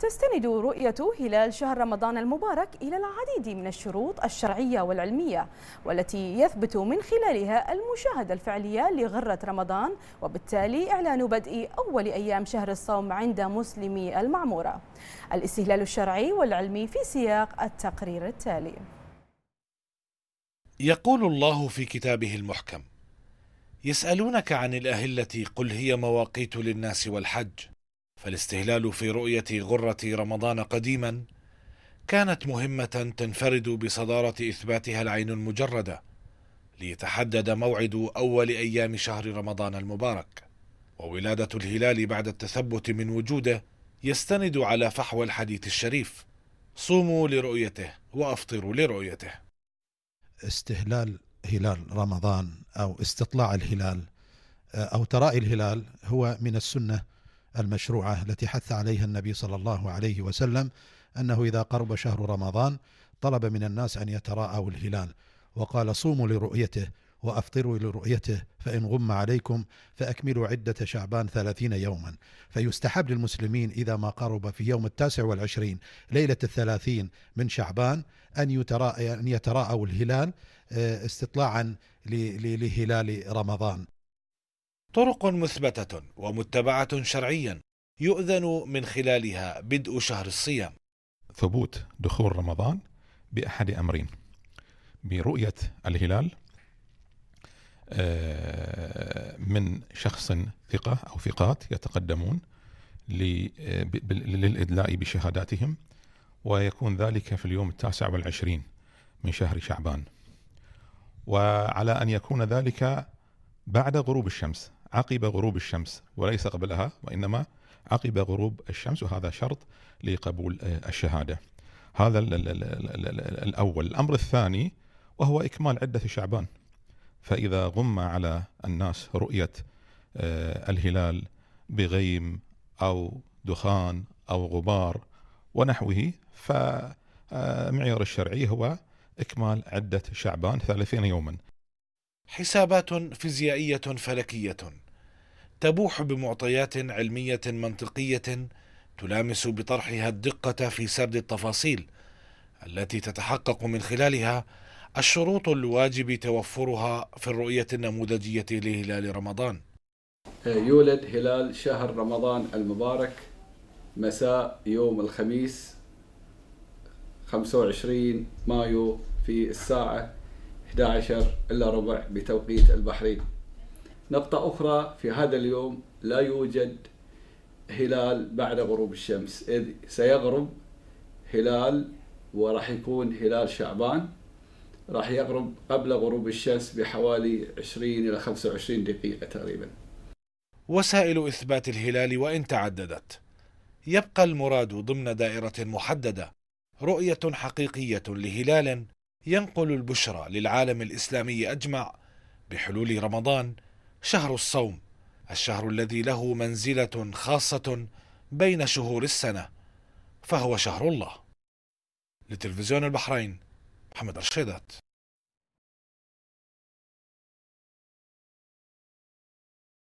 تستند رؤية هلال شهر رمضان المبارك إلى العديد من الشروط الشرعية والعلمية والتي يثبت من خلالها المشاهدة الفعلية لغرة رمضان وبالتالي إعلان بدء أول أيام شهر الصوم عند مسلمي المعمورة الاستهلال الشرعي والعلمي في سياق التقرير التالي يقول الله في كتابه المحكم يسألونك عن الأهلة قل هي مواقيت للناس والحج فالاستهلال في رؤية غرة رمضان قديما كانت مهمة تنفرد بصدارة إثباتها العين المجردة ليتحدد موعد أول أيام شهر رمضان المبارك وولادة الهلال بعد التثبت من وجوده يستند على فحوى الحديث الشريف صوموا لرؤيته وأفطروا لرؤيته استهلال هلال رمضان أو استطلاع الهلال أو ترائي الهلال هو من السنة المشروعة التي حث عليها النبي صلى الله عليه وسلم أنه إذا قرب شهر رمضان طلب من الناس أن يتراءوا الهلال وقال صوموا لرؤيته وأفطروا لرؤيته فإن غم عليكم فأكملوا عدة شعبان ثلاثين يوما فيستحب للمسلمين إذا ما قرب في يوم التاسع والعشرين ليلة الثلاثين من شعبان أن, يتراء أن يتراءوا الهلال آه، استطلاعا لهلال رمضان طرق مثبتة ومتبعة شرعيا يؤذن من خلالها بدء شهر الصيام. ثبوت دخول رمضان بأحد أمرين برؤية الهلال آه، من شخص ثقة أو ثقات يتقدمون آه، للإدلاء بشهاداتهم ويكون ذلك في اليوم التاسع والعشرين من شهر شعبان وعلى أن يكون ذلك بعد غروب الشمس عقب غروب الشمس وليس قبلها وإنما عقب غروب الشمس وهذا شرط لقبول آه، الشهادة هذا الأول الأمر الثاني وهو إكمال عدة شعبان فإذا غم على الناس رؤية آه، الهلال بغيم أو دخان أو غبار ونحوه فمعيار آه، الشرعي هو إكمال عدة شعبان ثلاثين يوما حسابات فيزيائية فلكية تبوح بمعطيات علميه منطقيه تلامس بطرحها الدقه في سرد التفاصيل التي تتحقق من خلالها الشروط الواجب توفرها في الرؤيه النموذجيه لهلال رمضان يولد هلال شهر رمضان المبارك مساء يوم الخميس 25 مايو في الساعة 11 إلا ربع بتوقيت البحرين نقطة أخرى في هذا اليوم لا يوجد هلال بعد غروب الشمس إذ سيغرب هلال وراح يكون هلال شعبان راح يغرب قبل غروب الشمس بحوالي 20 إلى 25 دقيقة تقريبا وسائل إثبات الهلال وإن تعددت يبقى المراد ضمن دائرة محددة رؤية حقيقية لهلال ينقل البشرى للعالم الإسلامي أجمع بحلول رمضان شهر الصوم الشهر الذي له منزله خاصه بين شهور السنه فهو شهر الله لتلفزيون البحرين محمد رشيدات